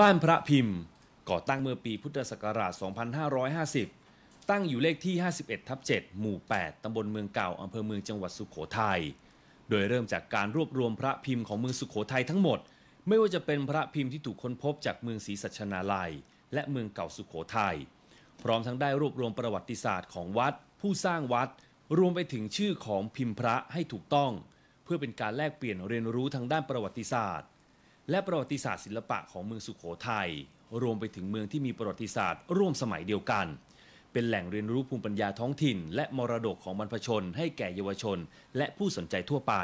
บ้านพระพิมพ์ก่อตั้งเมื่อปีพุทธศักราช 2550 ตั้งอยู่เลขที่ 51 ทับ7หมู่ 8 ตำบลเมืองเก่า อำเภอเมืองจังหวัดสุขโขทยัย โดยเริ่มจากการรวบรวมพระพิมพ์ของเมืองสุขโขทัยทั้งหมด ไม่ว่าจะเป็นพระพิมพ์ที่ถูกค้นพบจากเมืองศรีสัชนาลัย และเมืองเก่าสุขโขทยัย พร้อมทั้งได้รวบรวมประวัติศาสตร์ของวัด ผู้สร้างวัดรวมไปถึงชื่อของพิมพ์พระให้ถูกต้อง เพื่อเป็นการแลกเปลี่ยนเรียนรู้ทางด้านประวัติศาสตร์และประวัติศาสตร์ศิลปะของเมืองสุขโขทยัยรวมไปถึงเมืองที่มีประวัติศาสตร์ ร่วมสมัยเดียวกัน เป็นแหล่งเรียนรู้ภูมิปัญญาท้องถิ่น และมรดกของบรรพชน ให้แก่เยาวชน และผู้สนใจทั่วไป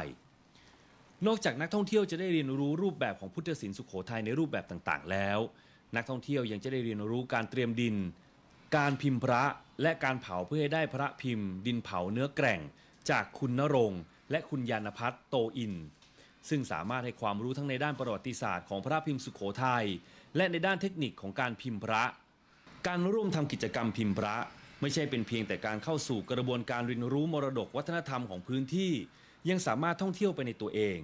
นอกจากนักท่องเที่ยวจะได้เรียนรู้รูปแบบของพุทธศิลป์สุขโขทัยในรูปแบบต่างๆ แล้ว นักท่องเที่ยวยังจะได้เรียนรู้การเตรียมดิน การพิมพ์พระและการเผาเพื่อให้ได้พระพิมพ์ ดินเผาเนื้อแกร่ง จากคุณนรงค์ และคุณยานพัฒโตอินซึ่งสามารถให้ความรู้ทั้งในด้านประวัติศาสตร์ของพระพิมพ์สุขโขทยัยและในด้านเทคนิคของการพิมพ์พระ การร่วมทำกิจกรรมพิมพ์พระ ไม่ใช่เป็นเพียงแต่การเข้าสู่กระบวนการเรียนรู้มรดกวัฒนธรรมของพื้นที่ ยังสามารถท่องเที่ยวไปในตัวเอง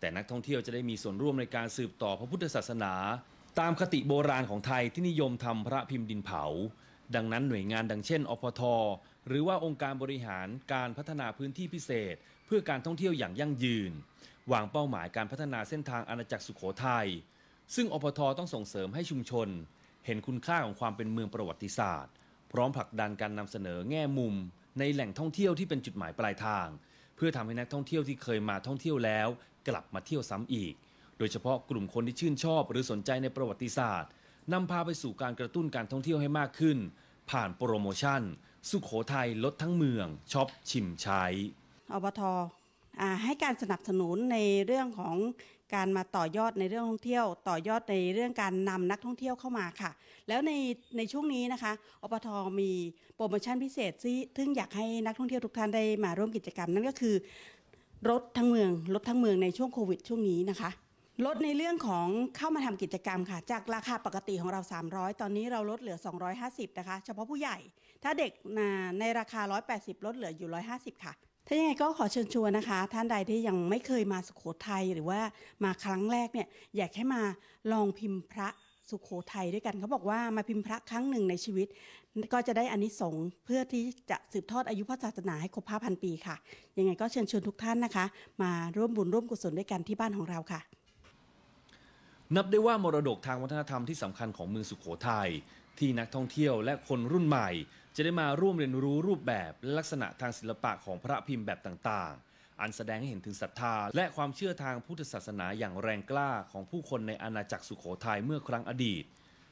แต่นักท่องเที่ยวจะได้มีส่วนร่วมในการสืบต่อพระพุทธศาสนา ตามคติโบราณของไทยที่นิยมทำพระพิมพ์ดินเผา ดังนั้นหน่วยงานดังเช่นอพทหรือว่าองค์การบริหารการพัฒนาพื้นที่พิเศษ เพื่อการท่องเที่ยวอย่างยั่งยืนวางเป้าหมายการพัฒนาเส้นทางอาณาจักรสุขโขทยัย ซึ่งอปทต้องส่งเสริมให้ชุมชน เห็นคุณค่าของความเป็นเมืองประวัติศาสตร์ พร้อมผลักดันการนำเสนอแง่มุม ในแหล่งท่องเที่ยวที่เป็นจุดหมายปลายทาง เพื่อทำให้นักท่องเที่ยวที่เคยมาท่องเที่ยวแล้ว กลับมาเที่ยวซ้ำอีก โดยเฉพาะกลุ่มคนที่ชื่นชอบหรือสนใจในประวัติศาสตร์นำพาไปสู่การกระตุ้นการท่องเที่ยวให้มากขึ้น ผ่านโปรโมชั่น สุขโขทัยลดทั้งเมืองช็อปชิมใช้อบทให้การสนับสนุนในเรื่องของการมาต่อยอดในเรื่องท่องเที่ยว ต่อยอดใน เรื่องการนำนักท่องเที่ยวเข้ามาค่ะ แล้วในในช่วงนี้นะคะอปทมีโปรโมชั่นพิเศษที่ซึ่งอยากให้นักท่องเที่ยวทุกท่านได้มาร่วมกิจกรรม นั่นก็คือ รถทั้งเมือง รถทั้งเมืองในช่วงโควิดช่วงนี้นะคะ ลดในเรื่องของเข้ามาทำกิจกรรมค่ะ จากราคาปกติของเรา 300 ตอนนี้เราลดเหลือ 250 นะคะ เฉพาะผู้ใหญ่ ถ้าเด็กในราคา 180 ลดเหลืออยู่ 150 ค่ะถ้ายังไงก็ขอเชิญชวนนะคะ ท่านใดที่ยังไม่เคยมาสุขโขทัยหรือว่ามาครั้งแรกเนี่ย อยากให้มาลองพิมพ์พระสุขโขทัยด้วยกันเขาบอกว่ามาพิมพ์พระครั้งหนึ่งในชีวิต ก็จะได้อานิสงส์เพื่อที่จะสืบทอดอายุพระศาสนาให้ครบห้าพันปีค่ะยังไงก็เชิญชวนทุกท่านนะคะ มาร่วมบุญ ร่วมกุศลด้วยกันที่บ้านของเราค่ะ นับได้ว่ามรดกทางวัฒนธรรมที่สำคัญของเมืองสุขโขทยัยที่นักท่องเที่ยวและคนรุ่นใหม่จะได้มาร่วมเรียนรู้รูปแบบ และลักษณะทางศิลปะของพระพิมพ์แบบต่างๆ อันแสดงให้เห็นถึงศรัทธาและความเชื่อทางพุทธศาสนาอย่างแรงกล้าของผู้คนในอาณาจักรสุขโขทัยเมื่อครั้งอดีต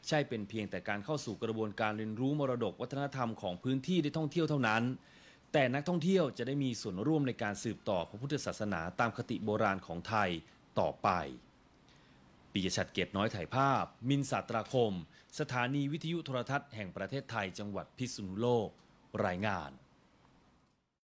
ใช่เป็นเพียงแต่การเข้าสู่กระบวนการเรียนรู้มรดกวัฒนธรรมของพื้นที่ได้ท่องเที่ยวเท่านั้น แต่นักท่องเที่ยวจะได้มีส่วนร่วมในการสืบต่อพระพุทธศาสนาตามคติโบราณของไทยต่อไปปิยชัดเกตน้อยถ่ายภาพ มินสัตราคม สถานีวิทยุโทรทัศน์แห่งประเทศไทยจังหวัดพิษณุโลก รายงาน